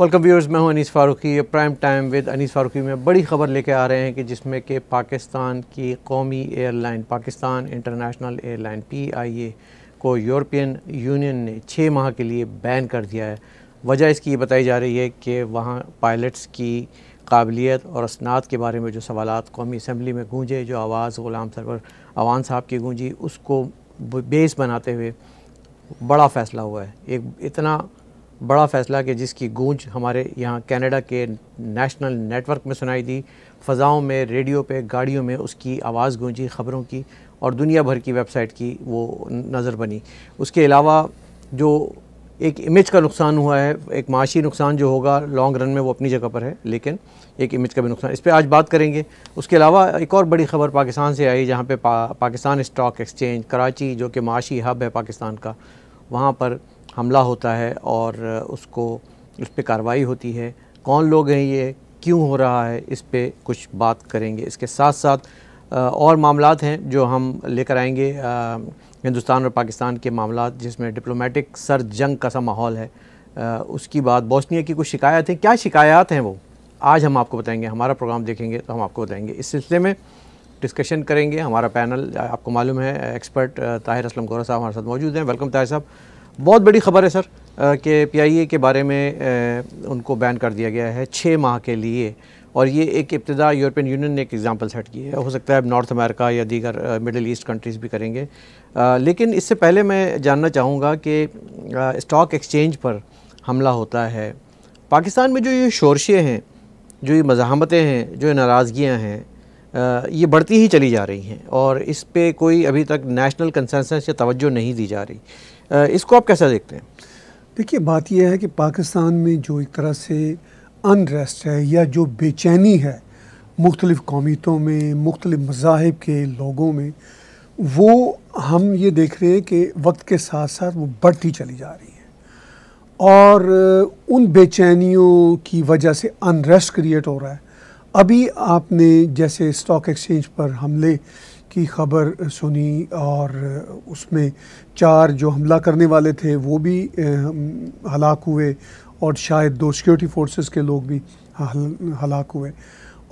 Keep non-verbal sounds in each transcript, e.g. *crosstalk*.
Welcome viewers मैं हूं अनीस फ़ारूकी ये prime time with Anees Farooqui में बड़ी ख़बर लेके आ रहे हैं कि जिसमें कि पाकिस्तान की कौमी airline Pakistan international airline P I A को यूरोपियन यूनियन ने छः माह के लिए बैन कर दिया है वजह इसकी ये बताई जा रही है कि वहाँ पायलट्स की काबिलियत और असनात के बारे में जो सवाल कौमी असम्बली में गूंजे जो आवाज़ ग़ुलाम सरवर अवान साहब की गूंजी उसको बेस बनाते हुए बड़ा फ़ैसला हुआ है एक इतना बड़ा फ़ैसला कि जिसकी गूंज हमारे यहाँ कनाडा के नेशनल नेटवर्क में सुनाई दी फ़ज़ाओं में रेडियो पे गाड़ियों में उसकी आवाज़ गूंजी ख़बरों की और दुनिया भर की वेबसाइट की वो नज़र बनी उसके अलावा जो एक इमेज का नुकसान हुआ है एक माशी नुकसान जो होगा लॉन्ग रन में वो अपनी जगह पर है लेकिन एक इमेज का भी नुकसान इस पर आज बात करेंगे उसके अलावा एक और बड़ी खबर पाकिस्तान से आई जहाँ पे पा, पाकिस्तान स्टॉक एक्सचेंज कराची जो कि माशी हब है पाकिस्तान का वहाँ पर हमला होता है और उसको उस पर कार्रवाई होती है कौन लोग हैं ये क्यों हो रहा है इस पर कुछ बात करेंगे इसके साथ साथ और मामला हैं जो हम लेकर आएंगे हिंदुस्तान और पाकिस्तान के मामला जिसमें डिप्लोमेटिक सर जंग का सा माहौल है उसकी बात बोस्निया की कुछ शिकायत हैं क्या शिकायत हैं वो आज हम आपको बताएंगे हमारा प्रोग्राम देखेंगे तो हम आपको बताएंगे इस सिलसिले में डिस्कशन करेंगे हमारा पैनल आपको मालूम है एक्सपर्ट ताहिर असलम गोरा साहब हमारे साथ मौजूद हैं वेलकम ताहिर साहब बहुत बड़ी खबर है सर कि पीआईए के बारे में उनको बैन कर दिया गया है छः माह के लिए और ये एक इब्तदा यूरोपियन यूनियन ने एक एग्ज़ाम्पल सेट की है हो सकता है अब नॉर्थ अमेरिका या दीगर मिडिल ईस्ट कंट्रीज़ भी करेंगे आ, लेकिन इससे पहले मैं जानना चाहूँगा कि स्टॉक एक्सचेंज पर हमला होता है पाकिस्तान में जो ये शोरशे हैं जो ये मज़ाहमतें हैं जो ये नाराज़गियाँ हैं आ, ये बढ़ती ही चली जा रही हैं और इस पर कोई अभी तक नेशनल कंसेंसस या तोज्जो नहीं दी जा रही इसको आप कैसा देखते हैं देखिए बात यह है कि पाकिस्तान में जो एक तरह से अनरेस्ट है या जो बेचैनी है मुख्तलिफ़ कौमीतों में मुख्तलिफ़ मजाहब के लोगों में वो हम ये देख रहे हैं कि वक्त के साथ साथ वो बढ़ती चली जा रही है और उन बेचैनियों की वजह से अनरेस्ट क्रिएट हो रहा है अभी आपने जैसे स्टॉक एक्सचेंज पर हमले की खबर सुनी और उसमें चार जो हमला करने वाले थे वो भी हलाक हुए और शायद दो सिक्योरिटी फोर्सेस के लोग भी हलाक हुए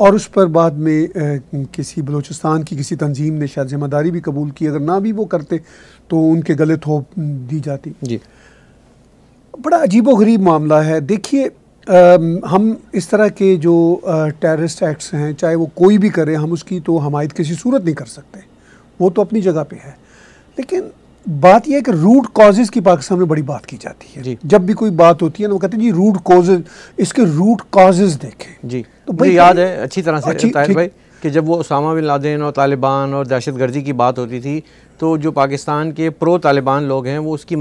और उस पर बाद में किसी बलूचिस्तान की किसी तंजीम ने शायद जिम्मेदारी भी कबूल की अगर ना भी वो करते तो उनके गले थोप दी जाती जी बड़ा अजीब व गरीब मामला है देखिए हम इस तरह के जो टेररिस्ट एक्ट्स हैं चाहे वो कोई भी करे हम उसकी तो हमायत किसी सूरत नहीं कर सकते वो तो अपनी जगह पे है लेकिन बात यह है कि रूट कॉजेज़ की पाकिस्तान में बड़ी बात की जाती है जब भी कोई बात होती है ना वो कहते हैं जी रूट कॉजेज इसके रूट कॉजेज देखें जी तो भाई याद है अच्छी तरह से अच्छी, भाई कि जब वो उसामा बिन लादेन और तालिबान और दहशत गर्दी की बात होती थी तो जो पाकिस्तान के प्रो तालिबान लोग हैं वो उसकी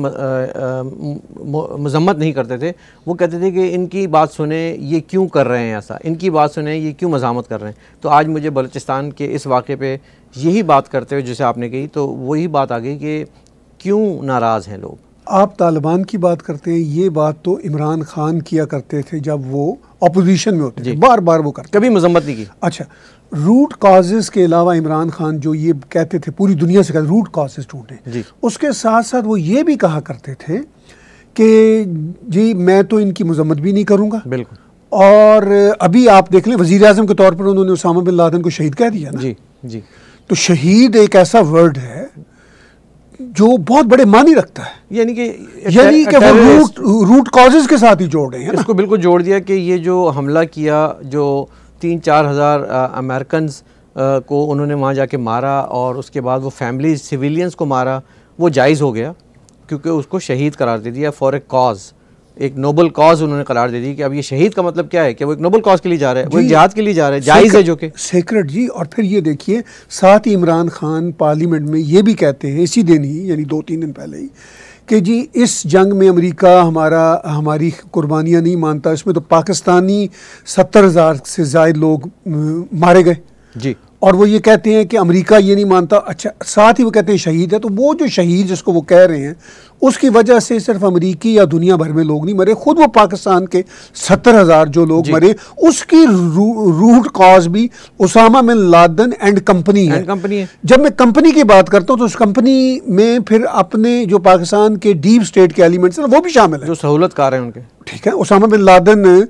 मजम्मत नहीं करते थे वो कहते थे कि इनकी बात सुने ये क्यों कर रहे हैं ऐसा इनकी बात सुने ये क्यों मजामत कर रहे हैं तो आज मुझे बलूचिस्तान के इस वाक़े पर यही बात करते हुए जैसे आपने कही तो वही बात आ गई कि क्यों नाराज़ हैं लोग आप तालिबान की बात करते हैं ये बात तो इमरान खान किया करते थे जब वो अपोजिशन में होते थे बार बार वो करते कभी मजम्मत नहीं की अच्छा रूट काजेज के अलावा इमरान खान जो ये कहते थे पूरी दुनिया से कहते रूट काजेज टूटे उसके साथ साथ वो ये भी कहा करते थे कि जी मैं तो इनकी मजम्मत भी नहीं करूँगा बिल्कुल और अभी आप देख लें वजीर अजम के तौर पर उन्होंने उसामा बिन लादन को शहीद कह दिया ना जी जी तो शहीद एक ऐसा वर्ड है जो बहुत बड़े मानी रखता है यानी कि यानी कि वो रूट रूट कॉजेज के साथ ही जोड़ रहे हैं इसको बिल्कुल जोड़ दिया कि ये जो हमला किया जो तीन चार हज़ार अमेरिकन को उन्होंने वहाँ जाके मारा और उसके बाद वो फैमिली सिविलियंस को मारा वो जायज़ हो गया क्योंकि उसको शहीद करार दे दिया फॉर ए कॉज़ एक नोबल कॉज उन्होंने करार दे दी कि अब ये शहीद का मतलब क्या है कि वो एक नोबल कॉज के लिए जा रहा है वो जिहाद के लिए जा रहा है जायज़ है जो कि सेक्रेट जी और फिर ये देखिए साथ ही इमरान खान पार्लियामेंट में ये भी कहते हैं इसी दिन ही यानी दो तीन दिन पहले ही कि जी इस जंग में अमेरिका हमारा हमारी कुर्बानियाँ नहीं मानता इसमें तो पाकिस्तानी सत्तर हज़ार से ज़ायद लोग मारे गए जी और वो ये कहते हैं कि अमेरिका ये नहीं मानता अच्छा साथ ही वो कहते हैं शहीद है तो वो जो शहीद जिसको वो कह रहे हैं उसकी वजह से सिर्फ अमेरिकी या दुनिया भर में लोग नहीं मरे खुद वो पाकिस्तान के सत्तर हज़ार जो लोग मरे उसकी रू, रूट कॉज भी उसामा में लादन एंड कंपनी है कंपनी है जब मैं कंपनी की बात करता हूँ तो उस कंपनी में फिर अपने जो पाकिस्तान के डीप स्टेट के एलिमेंट्स हैं वो भी शामिल है जो सहूलत कार हैं उनके ठीक है उसामा बिन लादन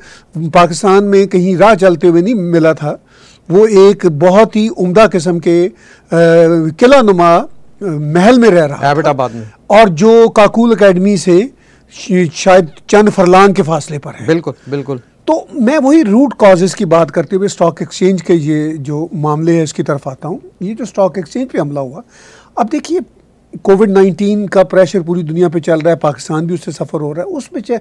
पाकिस्तान में कहीं राह चलते हुए नहीं मिला था वो एक बहुत ही उम्दा किस्म के किला नुमा महल में रह रहा हैबिटाबाद में और जो काकुल अकेडमी से शायद चंद फरलान के फासले पर है बिल्कुल बिल्कुल तो मैं वही रूट कॉजेज़ की बात करते हुए स्टॉक एक्सचेंज के ये जो मामले हैं इसकी तरफ आता हूँ ये जो स्टॉक एक्सचेंज पे हमला हुआ अब देखिए कोविड नाइन्टीन का प्रेशर पूरी दुनिया पे चल रहा है पाकिस्तान भी उससे सफ़र हो रहा है उस बेचे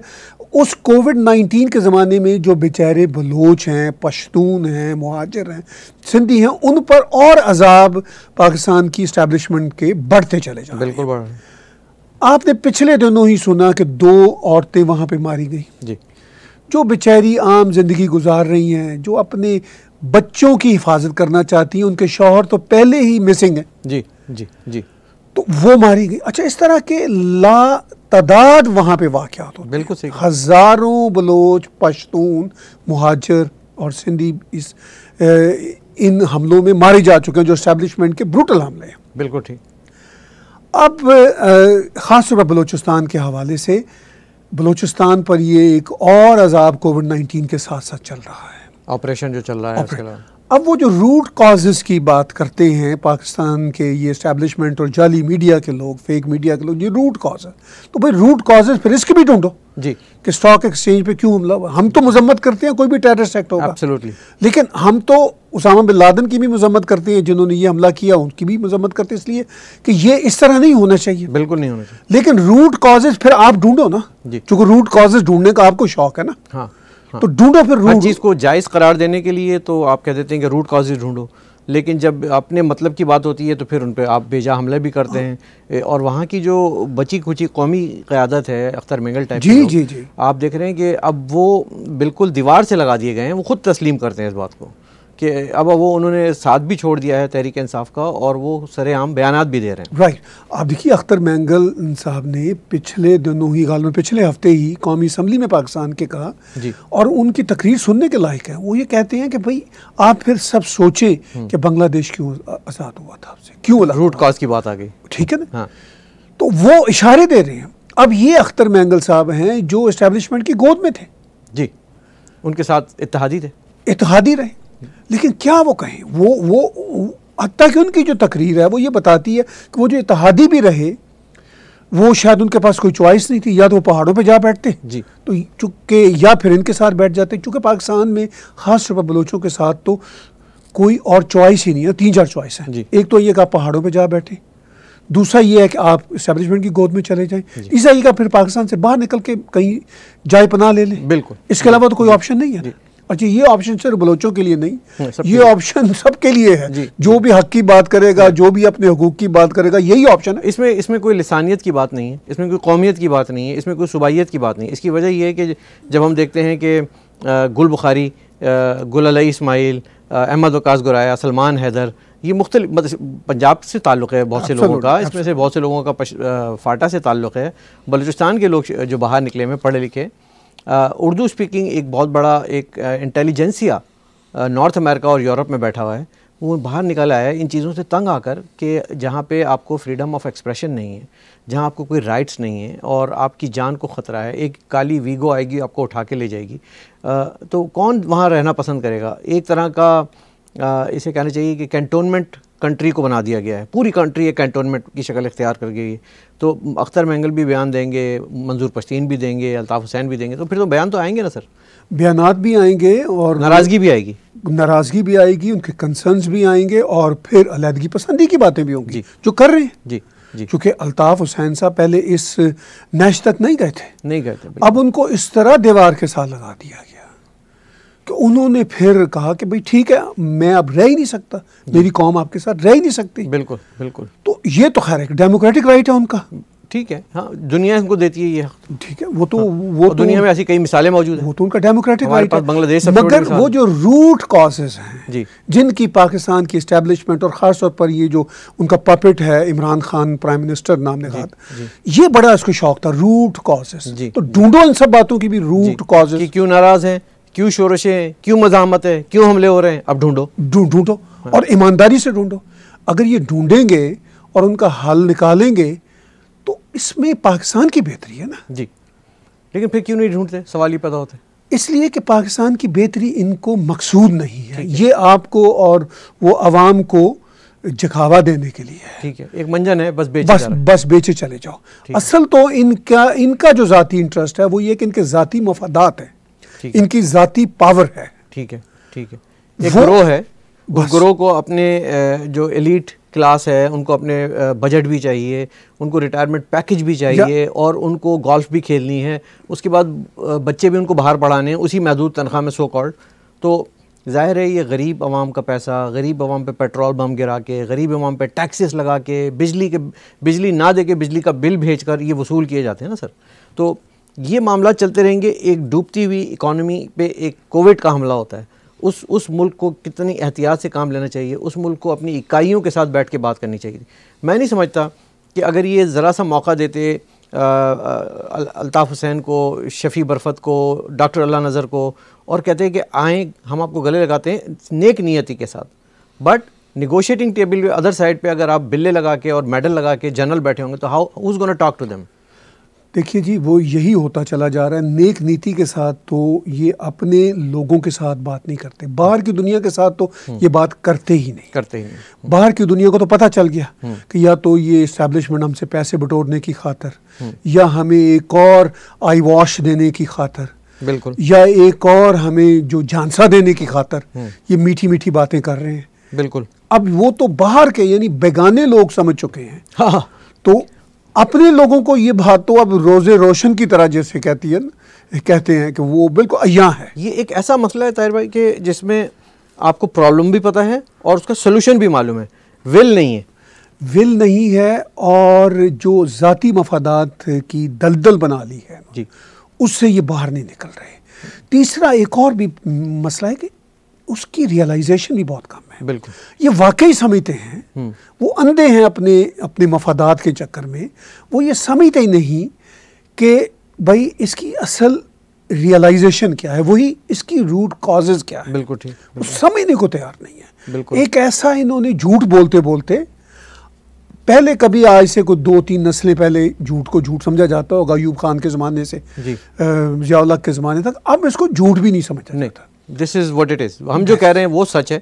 उस कोविड नाइन्टीन के ज़माने में जो बेचारे बलोच हैं पश्तून हैं महाजर हैं सिंधी हैं उन पर और अजाब पाकिस्तान की इस्टेबलिशमेंट के बढ़ते चले जा बिल्कुल आपने पिछले दिनों ही सुना कि दो औरतें वहाँ पर मारी गई जी जो बेचारी आम ज़िंदगी गुजार रही हैं जो अपने बच्चों की हिफाजत करना चाहती हैं उनके शोहर तो पहले ही मिसिंग हैं जी जी जी तो वो मारी गई अच्छा इस तरह के ला तदाद वहाँ पे वाक़ तो बिल्कुल सही हज़ारों बलोच पश्तून महाजर और सिंधी इस ए, इन हमलों में मारे जा चुके हैं जो इस्टेब्लिशमेंट के ब्रूटल हमले हैं बिल्कुल ठीक अब ख़ास तौर पर बलोचिस्तान के हवाले से बलोचिस्तान पर ये एक और अजाब कोविड नाइन्टीन के साथ साथ चल रहा है ऑपरेशन जो चल रहा है अब वो जो रूट कॉजेज़ की बात करते हैं पाकिस्तान के ये इस्टेब्लिशमेंट और जाली मीडिया के लोग फेक मीडिया के लोग ये रूट कॉज है तो भाई रूट कॉजेज फिर इसके भी ढूंढो जी कि स्टॉक एक्सचेंज पे क्यों हमला हम तो मजम्मत करते हैं कोई भी टेररिस्ट एक्ट होगा एब्सोल्युटली लेकिन हम तो उसामा बिन लादन की भी मजम्मत करते हैं जिन्होंने ये हमला किया उनकी भी मजम्मत करते हैं इसलिए कि ये इस तरह नहीं होना चाहिए बिल्कुल नहीं होना चाहिए लेकिन रूट कॉजेज फिर आप ढूंढो ना जी चूँकि रूट कॉजेज ढूंढने का आपको शौक है ना हाँ हाँ। तो ढूंढो फिर रूट चीज़ को जायज़ करार देने के लिए तो आप कह देते हैं कि रूट कॉजेज ढूंढो लेकिन जब अपने मतलब की बात होती है तो फिर उन पर आप बेजा हमला भी करते हाँ। हैं और वहाँ की जो बची खुची कौमी क़्यादत है अख्तर मेंगल टाइप जी जी जी आप देख रहे हैं कि अब वो बिल्कुल दीवार से लगा दिए गए हैं वो खुद तस्लीम करते हैं इस बात को कि अब वो उन्होंने साथ भी छोड़ दिया है तहरीक इंसाफ का और वो सरेआम बयान भी दे रहे हैं राइट right. आप देखिए अख्तर मैंगल साहब ने पिछले दिनों ही गाल में पिछले हफ्ते ही कौमी असम्बली में पाकिस्तान के कहा जी और उनकी तकरीर सुनने के लायक है वो ये कहते हैं कि भाई आप फिर सब सोचें हम्म। कि बांग्लादेश क्यों आज़ाद हुआ था आपसे क्यों रूट काज की बात आ गई ठीक है ना हाँ। तो वो इशारे दे रहे हैं अब ये अख्तर मैंगल साहब हैं जो इस्टेब्लिशमेंट की गोद में थे जी उनके साथ इतिहादी थे इतिहादी रहे लेकिन क्या वो कहें वो वो हती कि उनकी जो तकरीर है वो ये बताती है कि वो जो इतिहादी भी रहे वो शायद उनके पास कोई चॉइस नहीं थी या तो वो पहाड़ों पे जा बैठते जी तो चूँकि या फिर इनके साथ बैठ जाते चूँकि पाकिस्तान में खास तौर पर बलोचों के साथ तो कोई और चॉइस ही नहीं है तीन चार चॉइस जी एक तो ये कि आप पहाड़ों पर जा बैठे दूसरा ये है कि आप इस्टेब्लिशमेंट की गोद में चले जाए इसका का फिर पाकिस्तान से बाहर निकल के कहीं जाए पना ले लें बिल्कुल इसके अलावा तो कोई ऑप्शन नहीं है अच्छा ये ऑप्शन सिर्फ बलोचों के लिए नहीं हाँ, ये ऑप्शन सबके लिए है जो भी हक की बात करेगा जो भी अपने हकूक की बात करेगा यही ऑप्शन है इसमें इसमें कोई लसानियत की बात नहीं है इसमें कोई कौमियत की बात नहीं है इसमें कोई सूबाइत की बात नहीं इसकी वजह यह है कि जब हम देखते हैं कि गुल बुखारी गुल इसमाइल अहमद वकास गुराया सलमान हैदर ये मुख्त मतलब पंजाब से ताल्लुक़ है बहुत से लोगों का इसमें से बहुत से लोगों का फाटा से ताल्लुक़ है बलूचिस्तान के लोग जो बाहर निकले हैं पढ़े लिखे उर्दू स्पीकिंग एक बहुत बड़ा एक इंटेलिजेंसिया नॉर्थ अमेरिका और यूरोप में बैठा हुआ है वो बाहर निकल आया है इन चीज़ों से तंग आकर के जहाँ पे आपको फ्रीडम ऑफ एक्सप्रेशन नहीं है जहाँ आपको कोई राइट्स नहीं है और आपकी जान को ख़तरा है एक काली वीगो आएगी आपको उठा के ले जाएगी आ, तो कौन वहाँ रहना पसंद करेगा एक तरह का आ, इसे कहना चाहिए कि कैंटोनमेंट कंट्री को बना दिया गया है पूरी कंट्री एक कैंटोनमेंट की शक्ल इख्तियार कर गई है तो अख्तर महंगल भी बयान देंगे मंजूर पश्तीन भी देंगे अल्ताफ़ हुसैन भी देंगे तो फिर तो बयान तो आएंगे ना सर बयान भी आएंगे और नाराज़गी भी आएगी नाराज़गी भी आएगी उनके कंसर्नस भी आएंगे और फिर अलीहदगी पसंदी की बातें भी होंगी जो कर रहे हैं जी क्योंकि अल्ताफ़ हुसैन साहब पहले इस नैश तक नहीं गए थे नहीं गए थे अब उनको इस तरह दीवार के साथ लगा दिया गया उन्होंने फिर कहा कि भाई ठीक है मैं अब रह ही नहीं सकता मेरी कौम आपके साथ रह ही नहीं सकती बिल्कुल बिल्कुल तो ये तो खैर एक डेमोक्रेटिक राइट है उनका ठीक है हाँ दुनिया इनको देती है ये ठीक है वो तो हाँ, वो तो, दुनिया में ऐसी कई मिसालें मौजूद हैं वो तो उनका डेमोक्रेटिक राइट है बांग्लादेश मगर वो जो रूट कॉजेज हैं जी जिनकी पाकिस्तान की इस्टेब्लिशमेंट और ख़ास तौर पर ये जो उनका पपेट है इमरान खान प्राइम मिनिस्टर नाम ने कहा ये बड़ा इसको शौक था रूट कॉजेज तो ढूंढो इन सब बातों की भी रूट कॉजेज क्यों नाराज़ है क्यों शोरश है क्यों मजामत है क्यों हमले हो रहे हैं अब ढूंढो ढूंढो हाँ। और ईमानदारी से ढूंढो अगर ये ढूंढेंगे और उनका हल निकालेंगे तो इसमें पाकिस्तान की बेहतरी है ना जी लेकिन फिर क्यों नहीं ढूंढते सवाल ही पैदा होते इसलिए कि पाकिस्तान की बेहतरी इनको मकसूद नहीं है ये आपको और वो आवाम को जखावा देने के लिए है ठीक है एक मंजन है बस बेचे बस बस बेचे चले जाओ असल तो इनका इनका जो ज़ाती इंटरेस्ट है वो ये कि इनके ज़ाती मफादात हैं इनकी ज़ाती पावर है ठीक है ठीक है एक ग्रोह है उस ग्रोह को अपने जो एलिट क्लास है उनको अपने बजट भी चाहिए उनको रिटायरमेंट पैकेज भी चाहिए और उनको गोल्फ भी खेलनी है उसके बाद बच्चे भी उनको बाहर पढ़ाने हैं उसी महदूद तनख्वाह में सो कॉल्ड तो ज़ाहिर है ये गरीब आवाम का पैसा गरीब आवाम पे पेट्रोल बम गिरा के गरीब आवाम पे टैक्सेस लगा के बिजली के बिजली ना दे के बिजली का बिल भेज कर ये वसूल किए जाते हैं ना सर तो ये मामला चलते रहेंगे एक डूबती हुई इकोनॉमी पे एक कोविड का हमला होता है उस उस मुल्क को कितनी एहतियात से काम लेना चाहिए उस मुल्क को अपनी इकाइयों के साथ बैठ के बात करनी चाहिए मैं नहीं समझता कि अगर ये ज़रा सा मौका देते अल्ताफ़ हुसैन को शफ़ी बरफत को डॉक्टर अल्लाह नज़र को और कहते हैं कि आएँ हम आपको गले लगाते हैं नेक नियति के साथ but negotiating table other side पे अगर आप बिल्ले लगा के और मेडल लगा के जनरल बैठे होंगे तो how who's gonna talk to them देखिए जी वो यही होता चला जा रहा है नेक नीति के साथ तो ये अपने लोगों के साथ बात नहीं करते बाहर की दुनिया के साथ तो हम्म। ये बात करते ही नहीं करते ही नहीं बाहर की दुनिया को तो पता चल गया हम्म। कि या तो ये इस्टेब्लिशमेंट हमसे पैसे बटोरने की खातर हम्म। या हमें एक और आई वॉश देने की खातर बिल्कुल या एक और हमें जो झांसा देने की खातर ये मीठी मीठी बातें कर रहे हैं बिल्कुल अब वो तो बाहर के यानी बेगाने लोग समझ चुके हैं हाँ, हाँ। तो अपने लोगों को ये बात तो अब रोज़ रोशन की तरह जैसे कहती है ना कहते हैं कि वो बिल्कुल अया है ये एक ऐसा मसला है ताहिर भाई कि जिसमें आपको प्रॉब्लम भी पता है और उसका सोल्यूशन भी मालूम है विल नहीं है विल नहीं है और जो ज़ाती मफादात की दलदल बना ली है जी उससे ये बाहर नहीं निकल रहे तीसरा एक और भी मसला है कि उसकी रियलाइजेशन भी बहुत कम है बिल्कुल ये वाकई समझते हैं हम्म। वो अंधे हैं अपने अपने मफादात के चक्कर में वो ये समझते ही नहीं कि भाई इसकी असल रियलाइजेशन क्या है वही इसकी रूट कॉजेज क्या है बिल्कुल ठीक वो समझने को तैयार नहीं है एक ऐसा इन्होंने झूठ बोलते बोलते पहले कभी आज से कोई दो तीन नस्लें पहले झूठ को झूठ समझा जाता होगा अयूब खान के ज़माने से जियाउल्ला के ज़माने तक अब इसको झूठ भी नहीं समझा नहीं this is what it is हम जो कह रहे हैं वो सच है